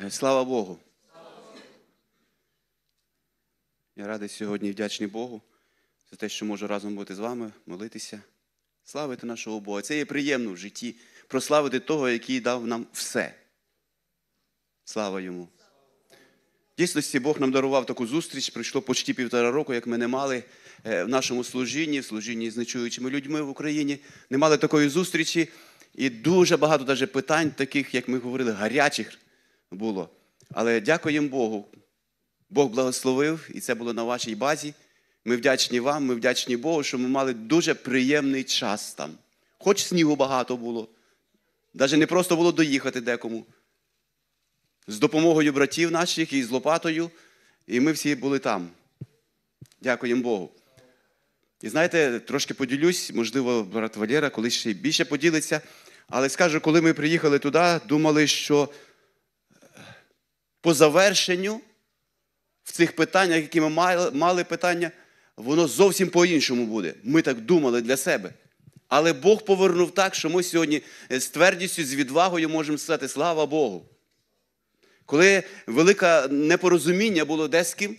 Е, слава Богу! Я радий сьогодні вдячний Богу за те, що можу разом бути з вами, молитися, славити нашого Бога. Це є приємно в житті прославити того, який дав нам все. Слава йому! В дійсності Бог нам дарував таку зустріч, пройшло почти півтора року, як ми не мали е, в нашому служінні, в служінні з нечуючими людьми в Україні, не мали такої зустрічі. І дуже багато даже питань, таких, як ми говорили, гарячих, було. Але дякуємо Богу. Бог благословив, і це було на вашій базі. Ми вдячні вам, ми вдячні Богу, що ми мали дуже приємний час там. Хоч снігу багато було, навіть не просто було доїхати декому. З допомогою братів наших і з Лопатою, і ми всі були там. Дякуємо Богу. І знаєте, трошки поділюсь, можливо, брат Валера колись ще більше поділиться. Але скажу, коли ми приїхали туди, думали, що по завершенню в цих питаннях, які ми мали питання, воно зовсім по-іншому буде. Ми так думали для себе. Але Бог повернув так, що ми сьогодні е, з твердістю, з відвагою можемо сказати слава Богу. Коли велике непорозуміння було де з ким.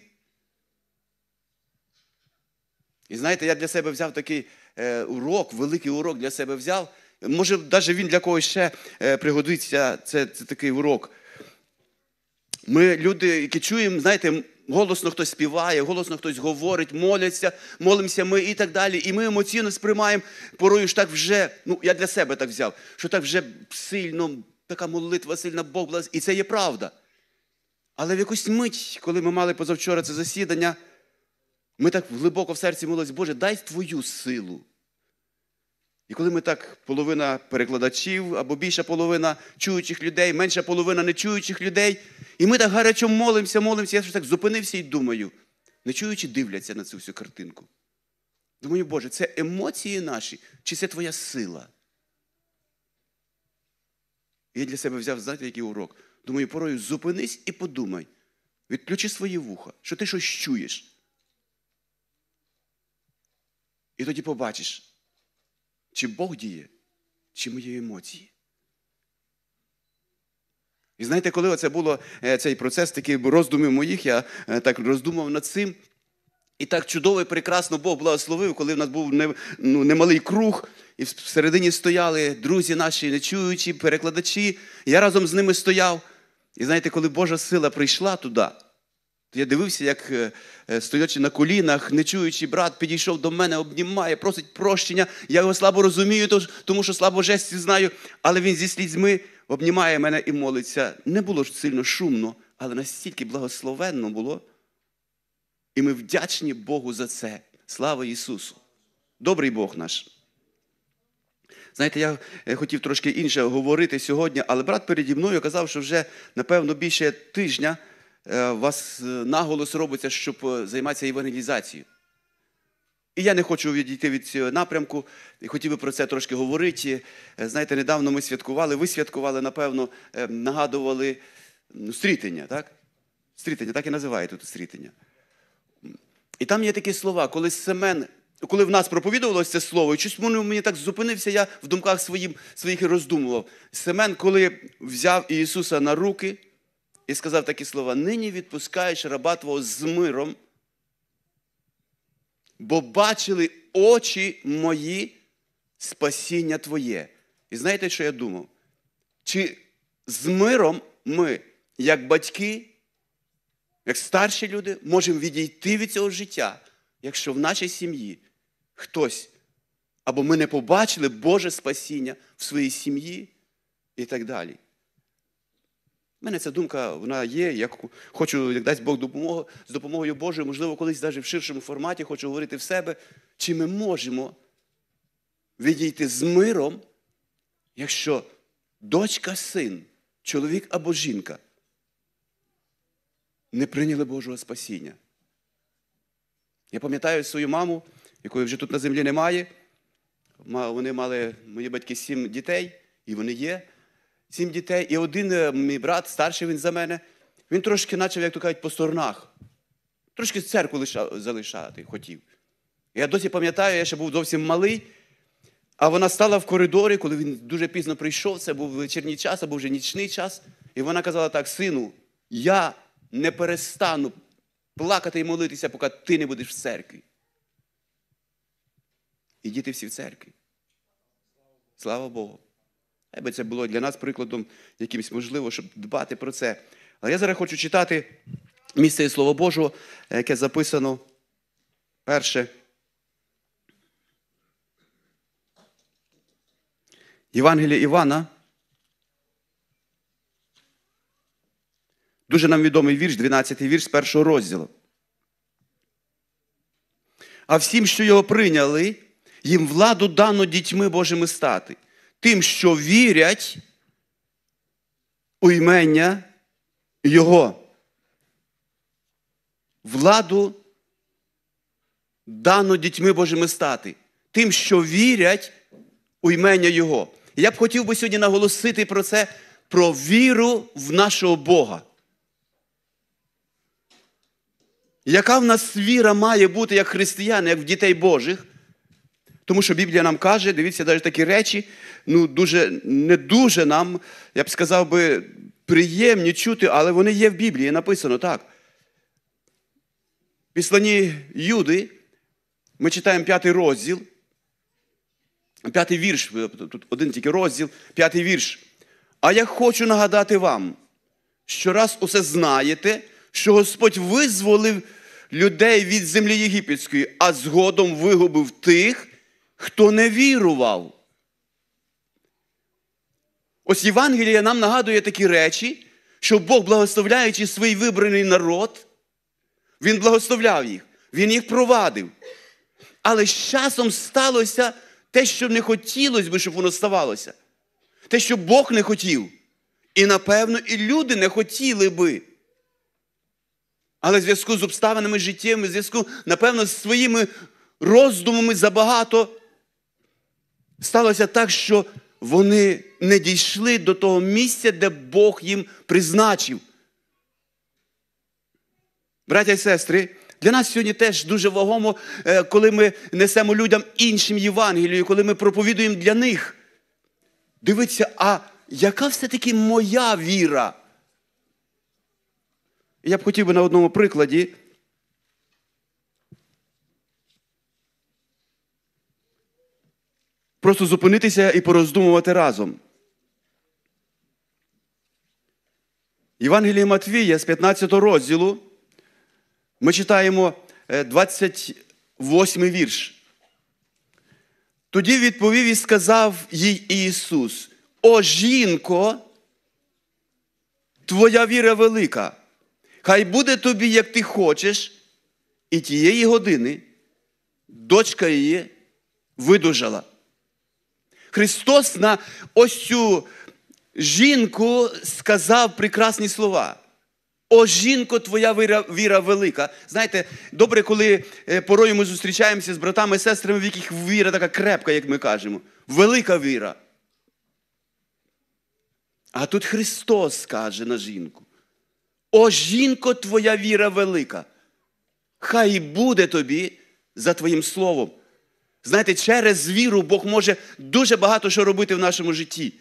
І знаєте, я для себе взяв такий е, урок, великий урок для себе взяв. Може, навіть він для когось ще е, пригодиться, це, це такий урок. Ми люди, які чуємо, знаєте, голосно хтось співає, голосно хтось говорить, моляться, молимося ми і так далі. І ми емоційно сприймаємо порою ж так вже, ну я для себе так взяв, що так вже сильно, така молитва, сильна Бог блаз, і це є правда. Але в якусь мить, коли ми мали позавчора це засідання, ми так глибоко в серці молились, Боже, дай твою силу. І коли ми так, половина перекладачів або більша половина чуючих людей, менша половина нечуючих людей, і ми так гарячо молимося, молимося, я щось так зупинився і думаю, нечуючі дивляться на цю всю картинку. Думаю, Боже, це емоції наші, чи це твоя сила? Я для себе взяв, знаєте, який урок. Думаю, порою зупинись і подумай, відключи свої вуха, що ти щось чуєш. І тоді побачиш чи Бог діє, чи мої емоції. І знаєте, коли це було е, цей процес такий роздумів моїх, я е, так роздумав над цим. І так чудово і прекрасно Бог благословив, коли в нас був ну, немалий круг, і всередині стояли друзі наші, нечуючі, перекладачі. Я разом з ними стояв. І знаєте, коли Божа сила прийшла туди, я дивився, як е, е, стоячи на колінах, не чуючи брат, підійшов до мене, обнімає, просить прощення. Я його слабо розумію, тому що слабо жесті знаю. Але він зі слізьми обнімає мене і молиться. Не було ж сильно шумно, але настільки благословенно було. І ми вдячні Богу за це. Слава Ісусу! Добрий Бог наш! Знаєте, я е, хотів трошки інше говорити сьогодні, але брат переді мною казав, що вже, напевно, більше тижня. Е, вас е, наголос робиться, щоб е, займатися евангелізацією. І я не хочу відійти від цього напрямку, і хотів би про це трошки говорити. Знаєте, недавно ми святкували, ви святкували, напевно, нагадували ну, стрітення, так? Стрітення, так і називають тут стрітення. І там є такі слова, коли Семен, коли в нас проповідувалося це слово, і чомусь воно мені так зупинився, я в думках своїм, своїх і роздумував. Семен, коли взяв Ісуса на руки і сказав такі слова: нині відпускаєш раба Твого з миром, бо бачили очі мої спасіння Твоє. І знаєте, що я думав? Чи з миром ми, як батьки, як старші люди, можемо відійти від цього життя, якщо в нашій сім'ї хтось або ми не побачили Боже спасіння в своїй сім'ї і так далі. У мене ця думка вона є. Я хочу, як дасть Бог допомогу, з допомогою Божою, можливо, колись навіть в ширшому форматі хочу говорити в себе, чи ми можемо відійти з миром, якщо дочка, син, чоловік або жінка не прийняли Божого спасіння. Я пам'ятаю свою маму, якої вже тут на землі немає. Вони мали мої батьки сім дітей, і вони є сім дітей, і один е, мій брат, старший він за мене, він трошки почав, як то кажуть, по сторонах. Трошки з церкву залишати хотів. Я досі пам'ятаю, я ще був зовсім малий, а вона стала в коридорі, коли він дуже пізно прийшов, це був вечірній час або вже нічний час. І вона казала так: сину, я не перестану плакати і молитися, поки ти не будеш в церкві. І діти всі в церкві. Слава Богу. Аби це було для нас прикладом якимось можливо, щоб дбати про це. Але я зараз хочу читати місце і Слово Божого, яке записано перше. Євангелія Івана. Дуже нам відомий вірш, 12-й вірш з першого розділу. А всім, що його прийняли, їм владу дано дітьми Божими стати тим, що вірять у ймення Його. Владу дано дітьми Божими стати, тим, що вірять у ймення Його. Я б хотів би сьогодні наголосити про це, про віру в нашого Бога. Яка в нас віра має бути як християн, як в дітей Божих? Тому що Біблія нам каже, дивіться, навіть такі речі, ну, дуже, не дуже нам, я б сказав би, приємні чути, але вони є в Біблії, написано так. Післані Юди, ми читаємо п'ятий розділ, п'ятий вірш, тут один тільки розділ, п'ятий вірш. А я хочу нагадати вам, що раз усе знаєте, що Господь визволив людей від землі єгипетської, а згодом вигубив тих хто не вірував. Ось Євангелія нам нагадує такі речі, що Бог, благословляючи свій вибраний народ, Він благословляв їх, Він їх провадив. Але з часом сталося те, що не хотілося би, щоб воно ставалося. Те, що Бог не хотів. І, напевно, і люди не хотіли би. Але в зв'язку з обставинами життєвими, в зв'язку, напевно, з своїми роздумами забагато сталося так, що вони не дійшли до того місця, де Бог їм призначив. Браття і сестри, для нас сьогодні теж дуже вагомо, е, коли ми несемо людям іншим Євангелію, коли ми проповідуємо для них. Дивіться, а яка все-таки моя віра? Я б хотів би на одному прикладі. просто зупинитися і пороздумувати разом. Євангеліє Матвія з 15 розділу ми читаємо 28 е, вірш. Тоді відповів і сказав їй Ісус: О жінко, твоя віра велика, хай буде тобі, як ти хочеш, і тієї години дочка її видужала. Христос на ось цю жінку сказав прекрасні слова. О, жінко, твоя віра, віра велика. Знаєте, добре, коли е, порою ми зустрічаємося з братами і сестрами, в яких віра така крепка, як ми кажемо. Велика віра. А тут Христос каже на жінку. О, жінко, твоя віра велика. Хай буде тобі за твоїм словом. Знаєте, через віру Бог може дуже багато що робити в нашому житті.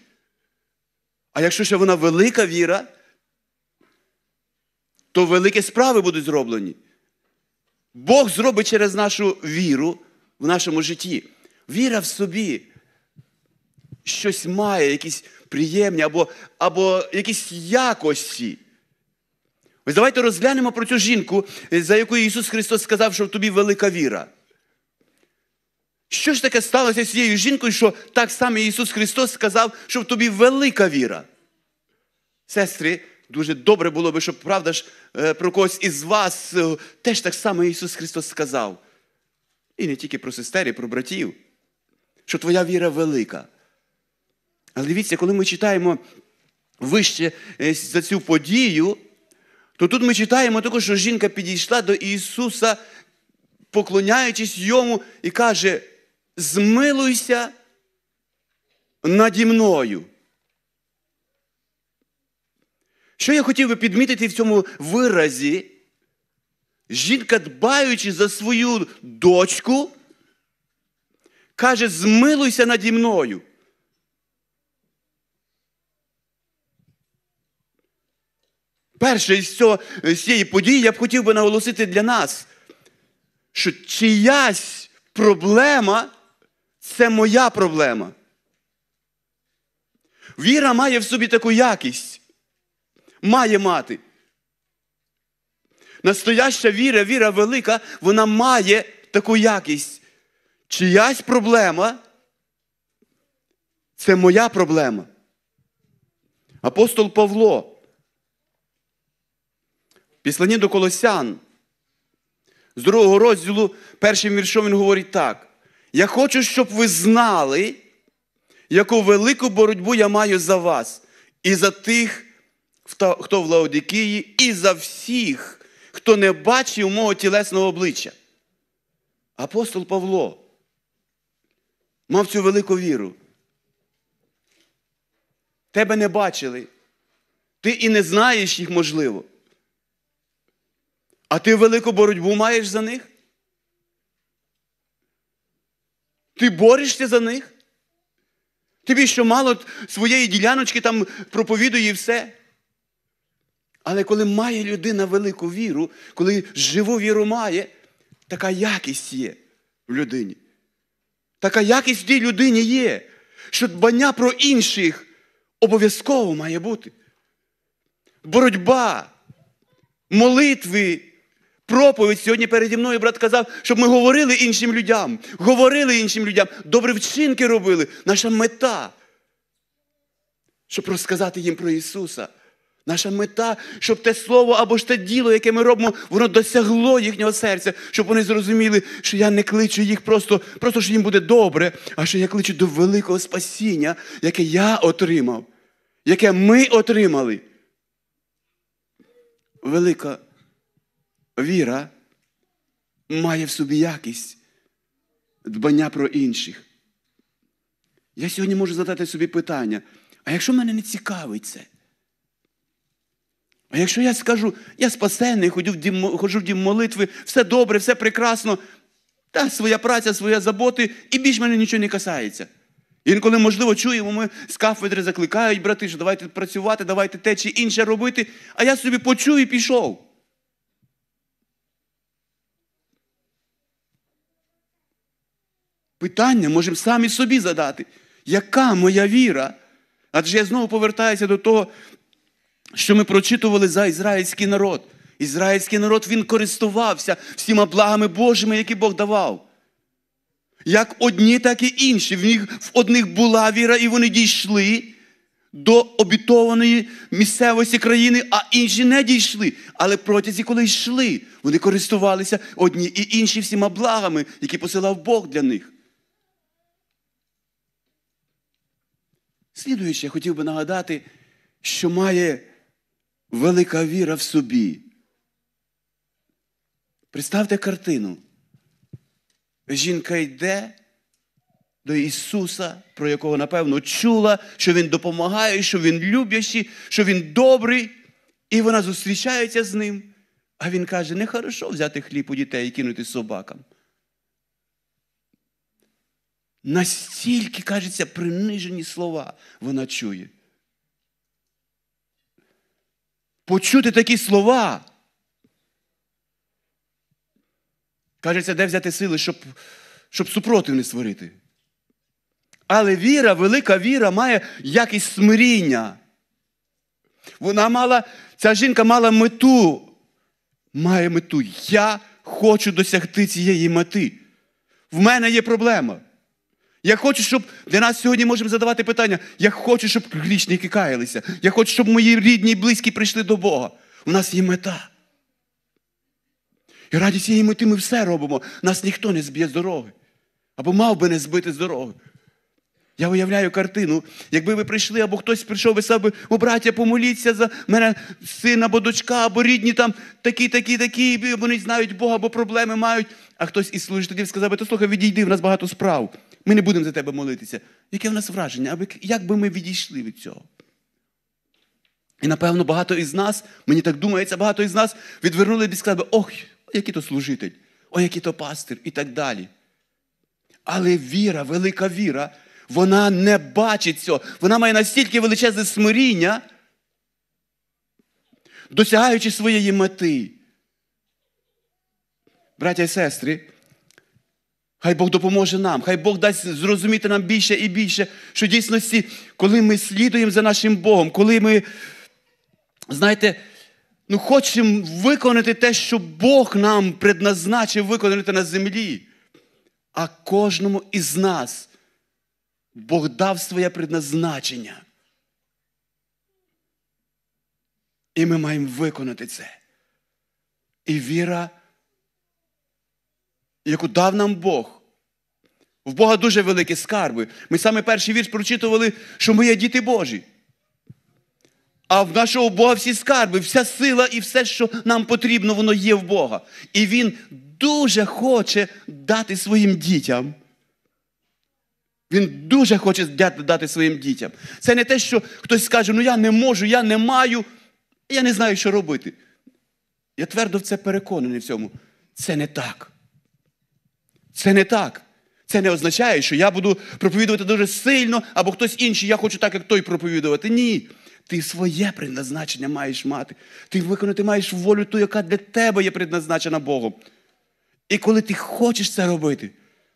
А якщо ще вона велика віра, то великі справи будуть зроблені. Бог зробить через нашу віру в нашому житті. Віра в собі щось має, якісь приємні або або якісь якості. Ось давайте розглянемо про цю жінку, за яку Ісус Христос сказав, що в тобі велика віра. Що ж таке сталося з цією жінкою, що так само Ісус Христос сказав, що в тобі велика віра? Сестри, дуже добре було би, щоб правда ж е, про когось із вас е, теж так само Ісус Христос сказав. І не тільки про сестер, і про братів, що твоя віра велика. Але дивіться, коли ми читаємо вище е, за цю подію, то тут ми читаємо також, що жінка підійшла до Ісуса, поклоняючись йому, і каже: змилуйся наді мною. Що я хотів би підмітити в цьому виразі? Жінка, дбаючи за свою дочку, каже, змилуйся наді мною. Перше з, цієї події я б хотів би наголосити для нас, що чиясь проблема це моя проблема. Віра має в собі таку якість. Має мати. Настояща віра, віра велика, вона має таку якість. Чиясь проблема це моя проблема. Апостол Павло. Післані до Колосян. З другого розділу першим віршом він говорить так. Я хочу, щоб ви знали, яку велику боротьбу я маю за вас і за тих, хто в Лаодикії, і за всіх, хто не бачив мого тілесного обличчя. Апостол Павло мав цю велику віру. Тебе не бачили. Ти і не знаєш їх можливо. А ти велику боротьбу маєш за них? Ти борешся за них? Тобі що мало своєї діляночки там проповідує і все. Але коли має людина велику віру, коли живу віру має, така якість є в людині. Така якість в тій людині є, що дбання про інших обов'язково має бути. Боротьба, молитви проповідь сьогодні переді мною брат казав, щоб ми говорили іншим людям, говорили іншим людям, добрі вчинки робили. Наша мета, щоб розказати їм про Ісуса. Наша мета, щоб те слово або ж те діло, яке ми робимо, воно досягло їхнього серця, щоб вони зрозуміли, що я не кличу їх просто, просто що їм буде добре, а що я кличу до великого спасіння, яке я отримав, яке ми отримали. Велика віра має в собі якість дбання про інших. Я сьогодні можу задати собі питання, а якщо мене не цікавить це? А якщо я скажу, я спасенний, ходжу в дім, ходжу в дім молитви, все добре, все прекрасно, та своя праця, своя забота, і більш мене нічого не касається. Інколи, можливо, чуємо, ми з кафедри закликають брати, що давайте працювати, давайте те чи інше робити, а я собі почув і пішов. Питання можемо самі собі задати. Яка моя віра? Адже я знову повертаюся до того, що ми прочитували за ізраїльський народ. Ізраїльський народ він користувався всіма благами Божими, які Бог давав. Як одні, так і інші. В них, в одних була віра, і вони дійшли до обітованої місцевості країни, а інші не дійшли. Але протязі, коли йшли, вони користувалися одні і інші всіма благами, які посилав Бог для них. Слідуючи, я хотів би нагадати, що має велика віра в собі. Представте картину. Жінка йде до Ісуса, про якого, напевно, чула, що Він допомагає, що Він любящий, що Він добрий. І вона зустрічається з ним. А він каже: нехорошо взяти хліб у дітей і кинути собакам. Настільки, кажеться, принижені слова вона чує. Почути такі слова. Кажеться, де взяти сили, щоб щоб супротив не створити. Але віра, велика віра має якість смиріння. Вона мала, ця жінка мала мету. Має мету. Я хочу досягти цієї мети. В мене є проблема. Я хочу, щоб для нас сьогодні можемо задавати питання. Я хочу, щоб грішники каялися. Я хочу, щоб мої рідні і близькі прийшли до Бога. У нас є мета. І раді цієї мети ми все робимо. Нас ніхто не зб'є з дороги. Або мав би не збити з дороги. Я уявляю картину. Якби ви прийшли, або хтось прийшов ви саме би, о, браття, помоліться за мене син або дочка, або рідні там такі, такі, такі, вони знають Бога, або проблеми мають. А хтось із служителів сказав би, то слухай, відійди, в нас багато справ. Ми не будемо за тебе молитися. Яке в нас враження? Аби, як би ми відійшли від цього? І, напевно, багато із нас, мені так думається, багато із нас відвернули б і сказали, ох, який то служитель, о, який то пастир і так далі. Але віра, велика віра, вона не бачить цього. Вона має настільки величезне смиріння, досягаючи своєї мети. Браття і сестри, Хай Бог допоможе нам, хай Бог дасть зрозуміти нам більше і більше, що дійсності, коли ми слідуємо за нашим Богом, коли ми, знаєте, ну, хочемо виконати те, що Бог нам предназначив виконати на землі. А кожному із нас Бог дав своє предназначення. І ми маємо виконати це. І віра яку дав нам Бог. В Бога дуже великі скарби. Ми саме перший вірш прочитували, що ми є діти Божі. А в нашого Бога всі скарби, вся сила і все, що нам потрібно, воно є в Бога. І Він дуже хоче дати своїм дітям. Він дуже хоче дати своїм дітям. Це не те, що хтось скаже, ну я не можу, я не маю, я не знаю, що робити. Я твердо в це переконаний в цьому. Це не так. Це не так. Це не означає, що я буду проповідувати дуже сильно або хтось інший, я хочу так, як той проповідувати. Ні. Ти своє предназначення маєш мати. Ти виконати маєш волю ту, яка для тебе є предназначена Богом. І коли ти хочеш це робити,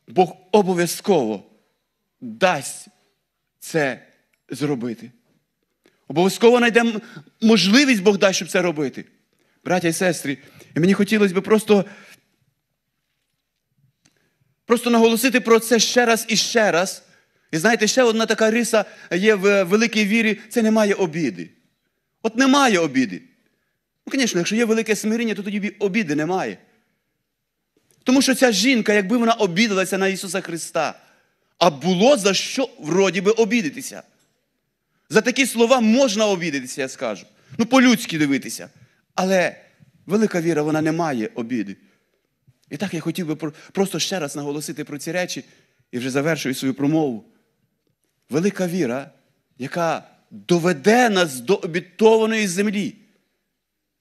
Бог обов'язково дасть це зробити. Обов'язково знайде можливість Бог дасть, щоб це робити. Браття і сестри, і мені хотілося б просто Просто наголосити про це ще раз і ще раз. І знаєте, ще одна така риса є в е, великій вірі це немає обіди. От немає обіди. Ну, звісно, якщо є велике смиріння, то тоді обіди немає. Тому що ця жінка, якби вона обідалася на Ісуса Христа, а було за що вроді би обідитися. За такі слова можна обідатися, я скажу. Ну, по-людськи дивитися. Але велика віра, вона не має обіди. І так я хотів би просто ще раз наголосити про ці речі і вже завершую свою промову. Велика віра, яка доведе нас до обітованої землі.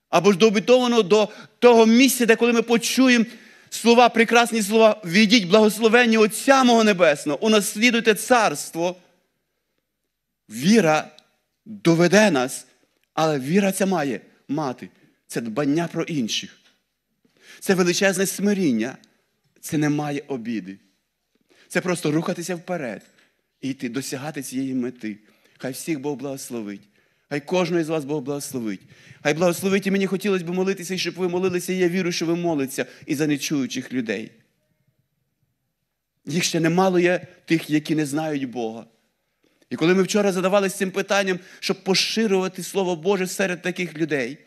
Або ж до обітованого до того місця, де коли ми почуємо слова, прекрасні слова, «Війдіть, благословенні Отця Мого Небесного, унаслідуйте царство. Віра доведе нас, але віра ця має мати. Це дбання про інших. Це величезне смиріння, це немає обіди. Це просто рухатися вперед і йти, досягати цієї мети. Хай всіх Бог благословить. Хай кожного з вас Бог благословить. Хай благословить і мені хотілося б молитися, і щоб ви молилися, і я вірю, що ви молиться і за нечуючих людей. Їх ще немало є тих, які не знають Бога. І коли ми вчора задавалися цим питанням, щоб поширювати Слово Боже серед таких людей.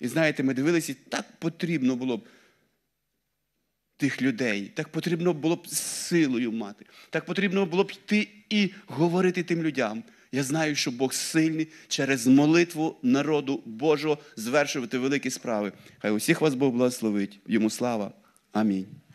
І знаєте, ми дивилися, і так потрібно було б, тих людей. Так потрібно було б силою мати. Так потрібно було б йти і говорити тим людям. Я знаю, що Бог сильний через молитву народу Божого звершувати великі справи. Хай усіх вас Бог благословить. Йому слава. Амінь.